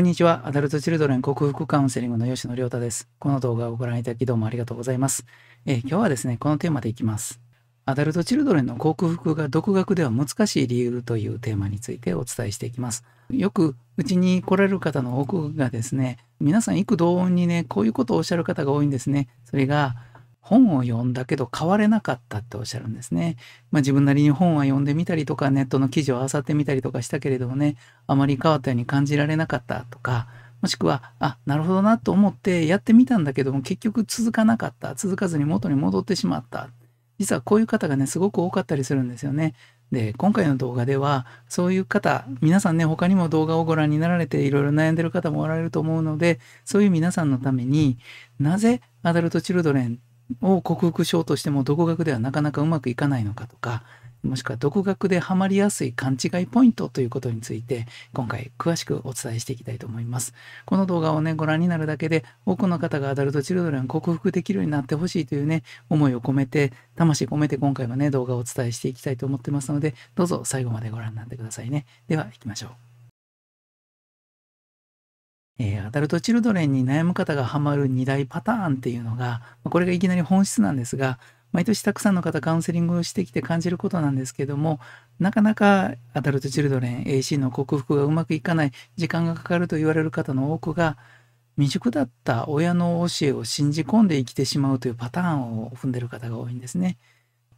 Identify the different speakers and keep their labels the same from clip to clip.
Speaker 1: こんにちは。アダルトチルドレン克服カウンセリングの吉野亮太です。この動画をご覧いただきどうもありがとうございます。えー、今日はですね、このテーマでいきます。アダルトチルドレンの克服が独学では難しい理由というテーマについてお伝えしていきます。よくうちに来られる方の多くがですね、皆さん幾度音にね、こういうことをおっしゃる方が多いんですね。それが、本を読んだけど変われなかったっておっしゃるんですね。まあ、自分なりに本は読んでみたりとかネットの記事を漁ってみたりとかしたけれどもねあまり変わったように感じられなかったとかもしくはあなるほどなと思ってやってみたんだけども結局続かなかった続かずに元に戻ってしまった実はこういう方がねすごく多かったりするんですよね。で今回の動画ではそういう方皆さんね他にも動画をご覧になられていろいろ悩んでる方もおられると思うのでそういう皆さんのためになぜアダルトチルドレンを克服しようとしても独学ではなかなかうまくいかないのかとかもしくは独学でハマりやすい勘違いポイントということについて今回詳しくお伝えしていきたいと思います。この動画をねご覧になるだけで多くの方がアダルトチルドレンを克服できるようになってほしいというね思いを込めて魂込めて今回もね動画をお伝えしていきたいと思ってますのでどうぞ最後までご覧になってくださいね。では行きましょう。えー、アダルトチルドレンに悩む方がハマる2大パターンっていうのが、これがいきなり本質なんですが、毎年たくさんの方カウンセリングをしてきて感じることなんですけども、なかなかアダルトチルドレン AC の克服がうまくいかない、時間がかかると言われる方の多くが、未熟だった親の教えを信じ込んで生きてしまうというパターンを踏んでる方が多いんですね。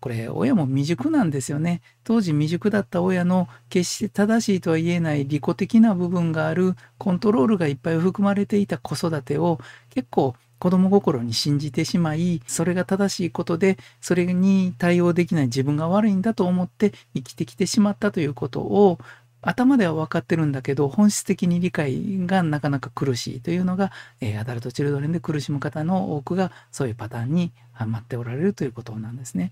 Speaker 1: これ親も未熟なんですよね当時未熟だった親の決して正しいとは言えない利己的な部分があるコントロールがいっぱい含まれていた子育てを結構子供心に信じてしまいそれが正しいことでそれに対応できない自分が悪いんだと思って生きてきてしまったということを頭では分かってるんだけど本質的に理解がなかなか苦しいというのが、えー、アダルト・チルドレンで苦しむ方の多くがそういうパターンにはまっておられるということなんですね。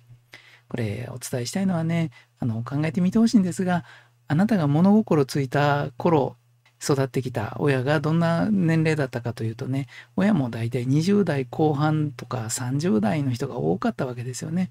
Speaker 1: これお伝えしたいのはねあの考えてみてほしいんですがあなたが物心ついた頃育ってきた親がどんな年齢だったかというとね親も大体20代後半とか30代の人が多かったわけですよね。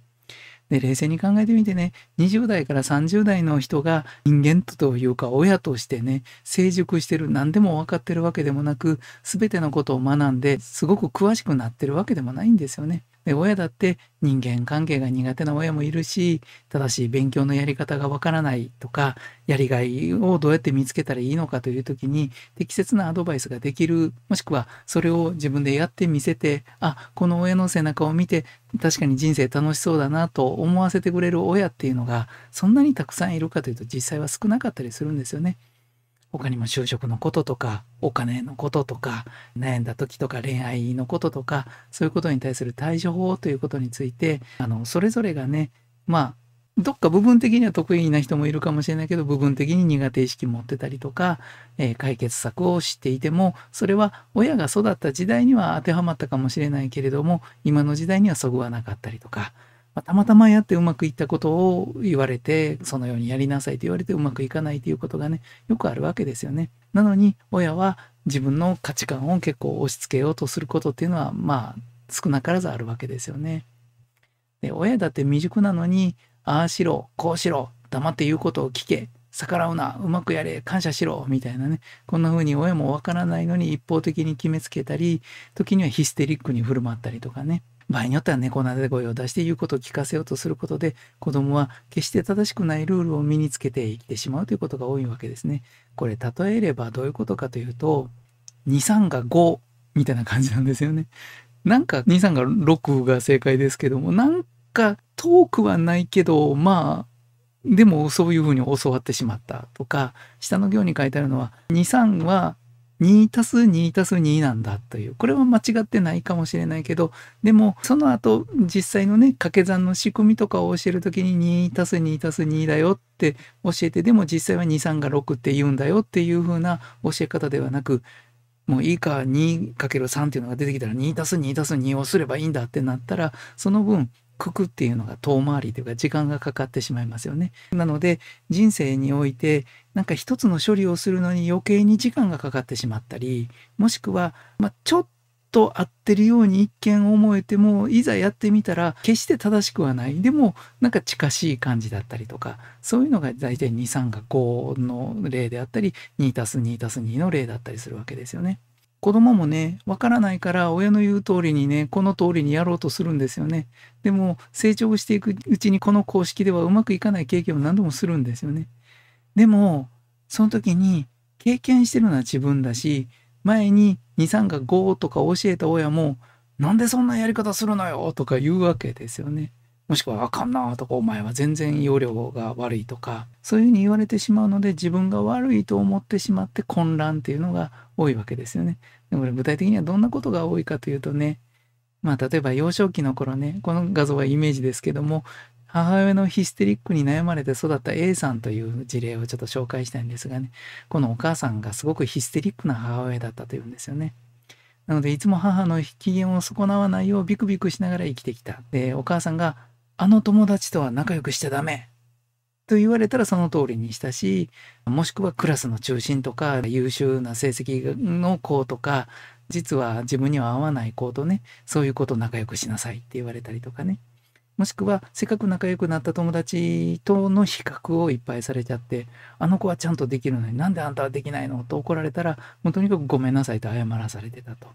Speaker 1: で冷静に考えてみてね20代から30代の人が人間というか親としてね成熟してる何でも分かってるわけでもなく全てのことを学んですごく詳しくなってるわけでもないんですよね。で親だって人間関係が苦手な親もいるし正しい勉強のやり方がわからないとかやりがいをどうやって見つけたらいいのかという時に適切なアドバイスができるもしくはそれを自分でやってみせてあこの親の背中を見て確かに人生楽しそうだなと思わせてくれる親っていうのがそんなにたくさんいるかというと実際は少なかったりするんですよね。他にも就職のこととか、お金のこととか、悩んだ時とか恋愛のこととか、そういうことに対する対処法ということについて、あの、それぞれがね、まあ、どっか部分的には得意な人もいるかもしれないけど、部分的に苦手意識持ってたりとか、えー、解決策を知っていても、それは親が育った時代には当てはまったかもしれないけれども、今の時代にはそぐわなかったりとか、まあ、たまたまやってうまくいったことを言われて、そのようにやりなさいと言われてうまくいかないということがね、よくあるわけですよね。なのに、親は自分の価値観を結構押し付けようとすることっていうのは、まあ、少なからずあるわけですよね。で、親だって未熟なのに、ああしろ、こうしろ、黙って言うことを聞け、逆らうな、うまくやれ、感謝しろ、みたいなね。こんな風に親もわからないのに一方的に決めつけたり、時にはヒステリックに振る舞ったりとかね。場合によっては猫なで声を出して言うことを聞かせようとすることで子供は決して正しくないルールを身につけて生きてしまうということが多いわけですね。これ例えればどういうことかというと23が5みたいな感じなんですよね。なんか23が6が正解ですけどもなんか遠くはないけどまあでもそういうふうに教わってしまったとか下の行に書いてあるのは23は2たす2たす2なんだというこれは間違ってないかもしれないけどでもその後実際のね掛け算の仕組みとかを教える時に2たす2たす2だよって教えてでも実際は23が6って言うんだよっていう風な教え方ではなくもういいか 2×3 っていうのが出てきたら2たす2たす2をすればいいんだってなったらその分くくっていうのが遠回りというか時間がかかってしまいますよね。なので人生においてなんか一つの処理をするのに余計に時間がかかってしまったりもしくは、まあ、ちょっと合ってるように一見思えてもいざやってみたら決して正しくはないでもなんか近しい感じだったりとかそういうのが大体23が5の例であったり 2+2+2 の例だったりするわけですよね。子供もね、わからないから親の言う通りにね、この通りにやろうとするんですよね。でも成長していくうちにこの公式ではうまくいかない経験を何度もするんですよね。でも、その時に経験してるのは自分だし、前に2、3が5とか教えた親も、なんでそんなやり方するのよとか言うわけですよね。もしくはあかんなとかお前は全然容量が悪いとかそういうふうに言われてしまうので自分が悪いと思ってしまって混乱っていうのが多いわけですよね。でも具体的にはどんなことが多いかというとねまあ例えば幼少期の頃ねこの画像はイメージですけども母親のヒステリックに悩まれて育った A さんという事例をちょっと紹介したいんですがねこのお母さんがすごくヒステリックな母親だったというんですよね。なのでいつも母の機嫌を損なわないようビクビクしながら生きてきた。でお母さんがあの友達とは仲良くしちゃダメと言われたらその通りにしたし、もしくはクラスの中心とか優秀な成績の子とか、実は自分には合わない子とね、そういう子と仲良くしなさいって言われたりとかね。もしくは、せっかく仲良くなった友達との比較をいっぱいされちゃって、あの子はちゃんとできるのになんであんたはできないのと怒られたら、もうとにかくごめんなさいと謝らされてたと。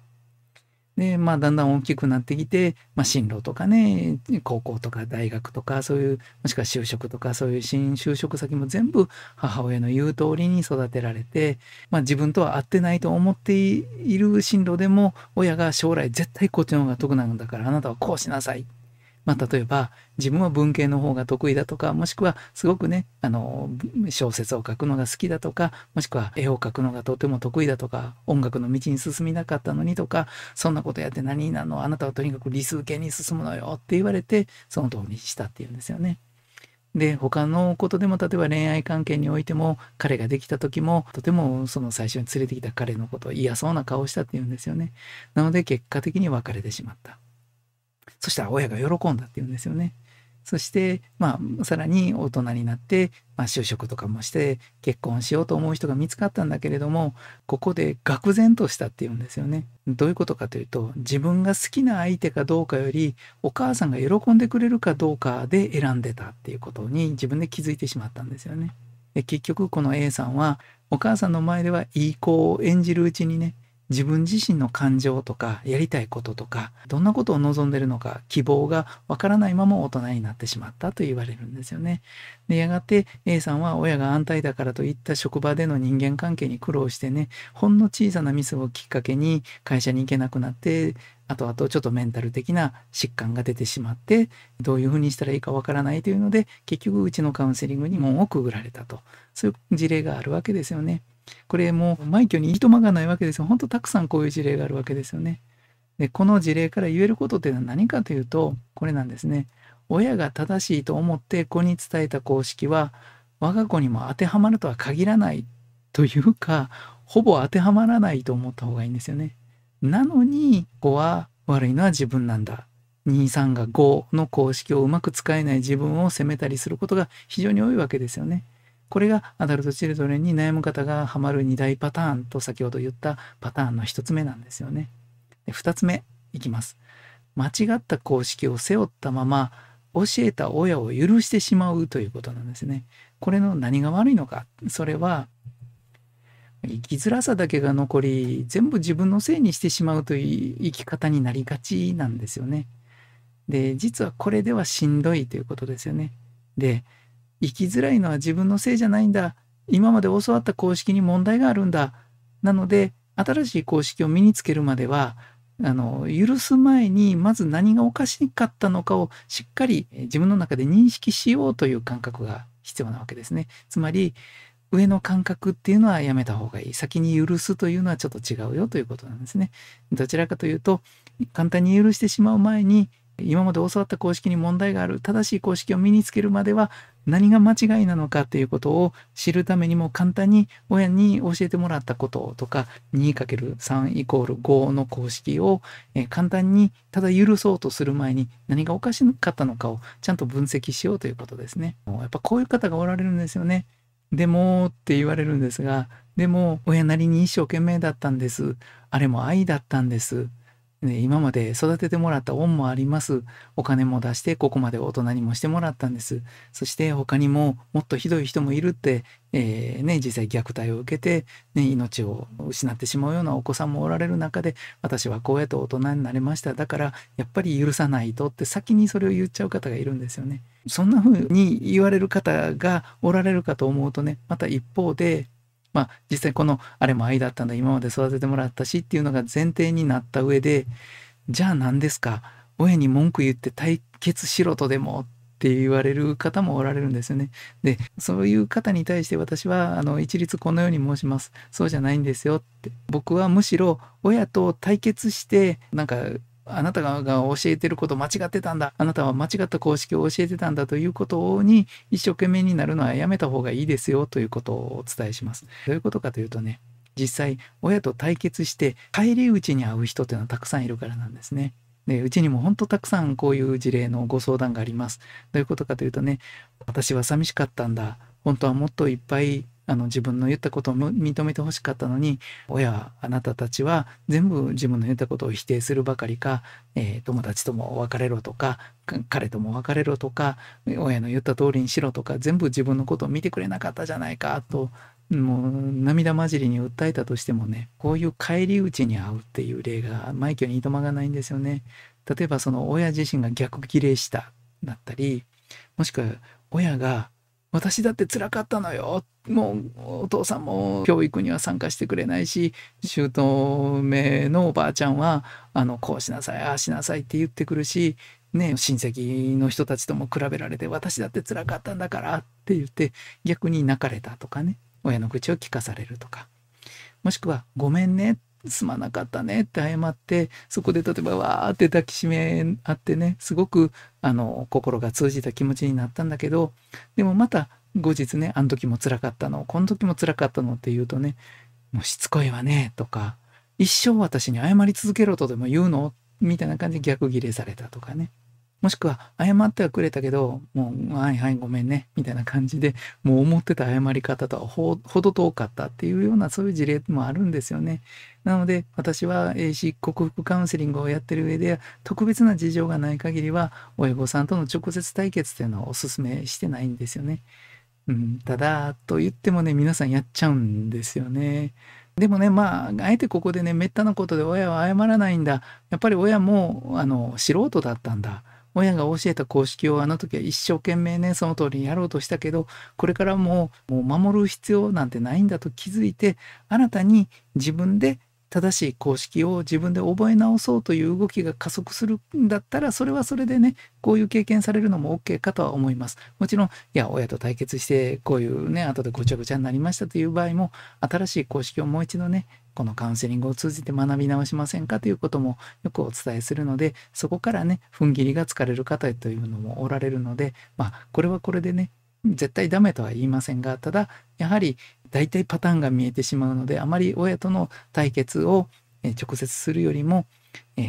Speaker 1: で、まあ、だんだん大きくなってきて、まあ、進路とかね、高校とか大学とか、そういう、もしくは就職とか、そういう新就職先も全部母親の言う通りに育てられて、まあ、自分とは合ってないと思っている進路でも、親が将来絶対こっちの方が得なんだから、あなたはこうしなさい。まあ、例えば自分は文系の方が得意だとかもしくはすごくねあの小説を書くのが好きだとかもしくは絵を描くのがとても得意だとか音楽の道に進みなかったのにとかそんなことやって何なのあなたはとにかく理数系に進むのよって言われてその通りにしたっていうんですよね。で他のことでも例えば恋愛関係においても彼ができた時もとてもその最初に連れてきた彼のことを嫌そうな顔をしたっていうんですよねなので結果的に別れてしまったそしたら親が喜んだって言うんですよね。そして、まあ、さらに大人になって、まあ、就職とかもして結婚しようと思う人が見つかったんだけれどもここで愕然としたって言うんですよね。どういうことかというと自分が好きな相手かどうかよりお母さんが喜んでくれるかどうかで選んでたっていうことに自分で気づいてしまったんですよね。で結局この A さんはお母さんの前ではいい子を演じるうちにね自分自身の感情とかやりたいこととかどんなことを望んでるのか希望がわからないまま大人になってしまったと言われるんですよね。でやがて A さんは親が安泰だからといった職場での人間関係に苦労してねほんの小さなミスをきっかけに会社に行けなくなってあとあとちょっとメンタル的な疾患が出てしまってどういうふうにしたらいいかわからないというので結局うちのカウンセリングに門をくぐられたとそういう事例があるわけですよね。これも枚挙にいいとまがないわけですよ。本当たくさんこういう事例があるわけですよね。で、この事例から言えることっていうのは何かというと、これなんですね。親が正しいと思って子に伝えた公式は、我が子にも当てはまるとは限らないというか、ほぼ当てはまらないと思った方がいいんですよね。なのに、子は悪いのは自分なんだ。23が5の公式をうまく使えない自分を責めたりすることが非常に多いわけですよね。これがアダルト・チルドレンに悩む方がハマる2大パターンと先ほど言ったパターンの1つ目なんですよね。で2つ目いきます。間違った公式を背負ったまま教えた親を許してしまうということなんですね。これの何が悪いのかそれは生きづらさだけが残り全部自分のせいにしてしまうという生き方になりがちなんですよね。で実はこれではしんどいということですよね。で生きづらいのは自分のせいじゃないんだ今まで教わった公式に問題があるんだなので新しい公式を身につけるまではあの許す前にまず何がおかしかったのかをしっかり自分の中で認識しようという感覚が必要なわけですね。つまり上の感覚っていうのはやめた方がいい先に許すというのはちょっと違うよということなんですね。どちらかというと簡単に許してしまう前に今まで教わった公式に問題がある正しい公式を身につけるまでは何が間違いなのかっていうことを知るためにも簡単に親に教えてもらったこととか 2×3 イコール5の公式を簡単にただ許そうとする前に何がおかしかったのかをちゃんと分析しようということですね。やっぱこういう方がおられるんですよね。でもって言われるんですがでも親なりに一生懸命だったんです。あれも愛だったんです。ね、今まで育ててもらった恩もあります。お金も出して、ここまで大人にもしてもらったんです。そして他にももっとひどい人もいるって、えー、ね、実際虐待を受けて、ね、命を失ってしまうようなお子さんもおられる中で、私はこうやって大人になれました。だから、やっぱり許さないとって先にそれを言っちゃう方がいるんですよね。そんな風に言われる方がおられるかと思うとね、また一方で、まあ実際このあれも愛だったんだ今まで育ててもらったしっていうのが前提になった上でじゃあ何ですか親に文句言って対決しろとでもって言われる方もおられるんですよね。でそういう方に対して私はあの一律このように申しますそうじゃないんですよって僕はむしろ親と対決してなんかあなたが教えてること間違ってたんだ。あなたは間違った公式を教えてたんだということに一生懸命になるのはやめた方がいいですよということをお伝えします。どういうことかというとね、実際親と対決して帰り討ちに会う人っていうのはたくさんいるからなんですね。でうちにも本当たくさんこういう事例のご相談があります。どういうことかというとね、私は寂しかったんだ。本当はもっといっぱいあの自分の言ったことを認めてほしかったのに親あなたたちは全部自分の言ったことを否定するばかりか、えー、友達とも別れろとか彼とも別れろとか親の言った通りにしろとか全部自分のことを見てくれなかったじゃないかともう涙交じりに訴えたとしてもねこういう返り討ちに遭うっていう例が毎挙にいとまがないんですよね。例えばその親自身が逆ギレしただったりもしくは親が私だって辛かったのよ。もうお父さんも教育には参加してくれないし姑のおばあちゃんはあのこうしなさいああしなさいって言ってくるし、ね、親戚の人たちとも比べられて私だって辛かったんだからって言って逆に泣かれたとかね親の口を聞かされるとかもしくはごめんねすまなかったねって謝ってそこで例えばわーって抱きしめ合ってねすごくあの心が通じた気持ちになったんだけどでもまた後日ねあの時も辛かったのこの時も辛かったのって言うとねもうしつこいわねとか一生私に謝り続けろとでも言うのみたいな感じで逆ギレされたとかねもしくは、謝ってはくれたけど、もう、はいはい、ごめんね、みたいな感じで、もう思ってた謝り方とはほど遠かったっていうような、そういう事例もあるんですよね。なので、私は AC 克服カウンセリングをやってる上で、特別な事情がない限りは、親御さんとの直接対決っていうのはお勧めしてないんですよね。うん、ただ、と言ってもね、皆さんやっちゃうんですよね。でもね、まあ、あえてここでね、めったなことで親は謝らないんだ。やっぱり親も、あの、素人だったんだ。親が教えた公式をあの時は一生懸命ねその通りにやろうとしたけどこれからももう守る必要なんてないんだと気づいて新たに自分で正しい公式を自分で覚え直そうという動きが加速するんだったらそれはそれでねこういう経験されるのも OK かとは思いますもちろんいや親と対決してこういうね後でごちゃごちゃになりましたという場合も新しい公式をもう一度ねこのカウンセリングを通じて学び直しませんかということもよくお伝えするのでそこからね踏ん切りがつかれる方というのもおられるのでまあこれはこれでね絶対ダメとは言いませんがただやはり大体パターンが見えてしまうのであまり親との対決を直接するよりも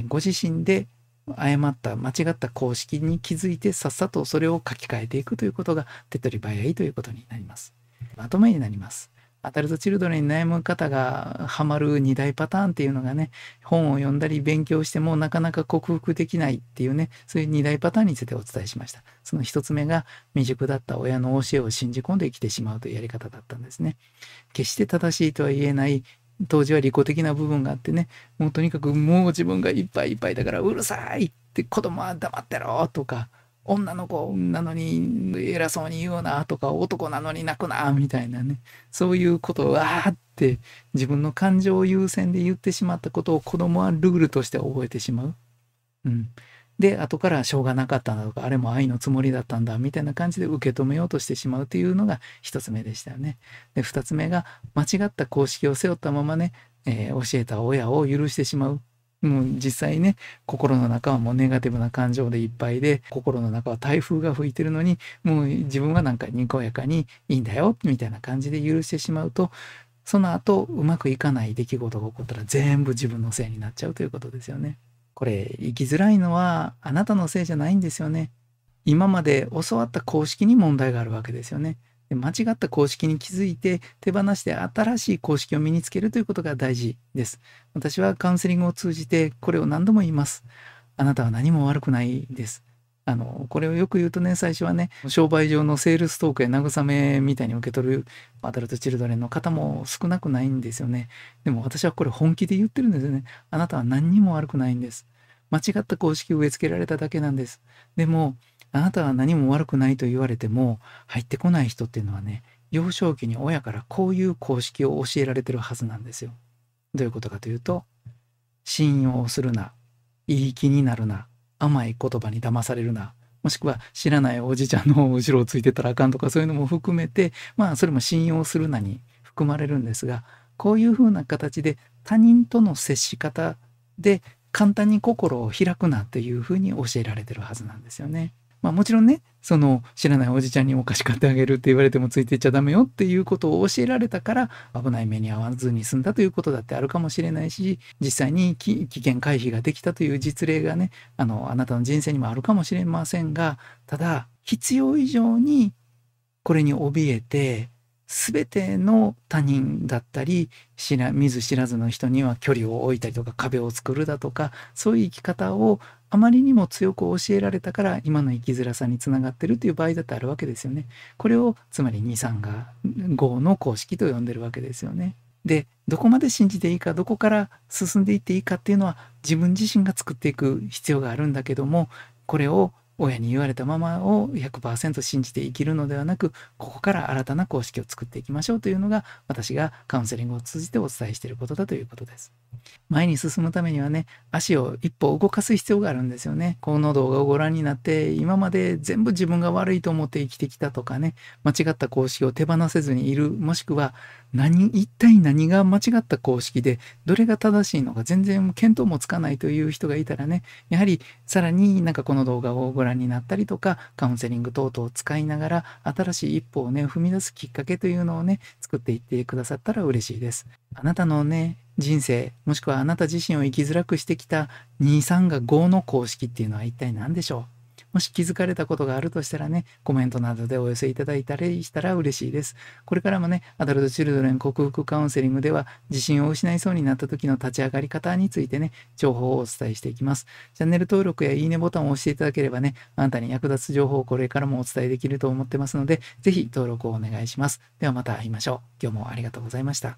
Speaker 1: ご自身で誤った間違った公式に気づいてさっさとそれを書き換えていくということが手っ取り早いということになりますまとめになりますアダルトチルドレンに悩む方がハマる2大パターンっていうのがね本を読んだり勉強してもなかなか克服できないっていうねそういう2大パターンについてお伝えしましたその1つ目が未熟だった親の教えを信じ込んで生きてしまうというやり方だったんですね決して正しいとは言えない当時は利己的な部分があってねもうとにかくもう自分がいっぱいいっぱいだからうるさいって子供は黙ってろとか女の子なのに偉そうに言うなとか男なのに泣くなみたいなねそういうことをわーって自分の感情を優先で言ってしまったことを子供はルールとして覚えてしまう。うん、で後からしょうがなかったんだとかあれも愛のつもりだったんだみたいな感じで受け止めようとしてしまうというのが1つ目でしたよね。で2つ目が間違った公式を背負ったままね、えー、教えた親を許してしまうもう実際ね、心の中はもうネガティブな感情でいっぱいで、心の中は台風が吹いてるのに、もう自分はなんかにこやかにいいんだよ、みたいな感じで許してしまうと、その後、うまくいかない出来事が起こったら全部自分のせいになっちゃうということですよね。これ、生きづらいのはあなたのせいじゃないんですよね。今まで教わった公式に問題があるわけですよね。で間違った公式に気づいて手放して新しい公式を身につけるということが大事です。私はカウンセリングを通じてこれを何度も言います。あなたは何も悪くないです。あの、これをよく言うとね、最初はね、商売上のセールストークや慰めみたいに受け取るアダルトチルドレンの方も少なくないんですよね。でも私はこれ本気で言ってるんですよね。あなたは何にも悪くないんです。間違った公式を植え付けられただけなんです。でも、あなたは何も悪くないと言われても入ってこない人っていうのはね幼少期に親からこういう公式を教えられてるはずなんですよ。どういうことかというと信用するな、いい気になるな、甘い言葉に騙されるな、もしくは知らないおじちゃんの後ろをついてたらあかんとかそういうのも含めて、まあそれも信用するなに含まれるんですが、こういうふうな形で他人との接し方で簡単に心を開くなというふうに教えられてるはずなんですよね。まあ、もちろんねその知らないおじちゃんにお菓子買ってあげるって言われてもついていっちゃダメよっていうことを教えられたから危ない目に遭わずに済んだということだってあるかもしれないし実際に危険回避ができたという実例がねあのあなたの人生にもあるかもしれませんがただ必要以上にこれに怯えて全ての他人だったり知ら見ず知らずの人には距離を置いたりとか壁を作るだとかそういう生き方をあまりにも強く教えられたから今の生きづらさにつながってるっていう場合だってあるわけですよね。これをつまり二三が五の公式と呼んでるわけですよね。でどこまで信じていいかどこから進んでいっていいかっていうのは自分自身が作っていく必要があるんだけどもこれを親に言われたままを100%信じて生きるのではなくここから新たな公式を作っていきましょうというのが私がカウンセリングを通じてお伝えしていることだということです前に進むためにはね足を一歩動かす必要があるんですよねこの動画をご覧になって今まで全部自分が悪いと思って生きてきたとかね間違った公式を手放せずにいるもしくは何一体何が間違った公式でどれが正しいのか全然見当もつかないという人がいたらねやはりさらになんかこの動画をご覧になったりとかカウンセリング等々を使いながら新しい一歩をね踏み出すきっかけというのをね作っていってくださったら嬉しいです。あなたのね人生もしくはあなた自身を生きづらくしてきた23が5の公式っていうのは一体何でしょうもし気づかれたことがあるとしたらね、コメントなどでお寄せいただいたりしたら嬉しいです。これからもね、アダルトチルドレン克服カウンセリングでは、自信を失いそうになった時の立ち上がり方についてね、情報をお伝えしていきます。チャンネル登録やいいねボタンを押していただければね、あなたに役立つ情報をこれからもお伝えできると思ってますので、ぜひ登録をお願いします。ではまた会いましょう。今日もありがとうございました。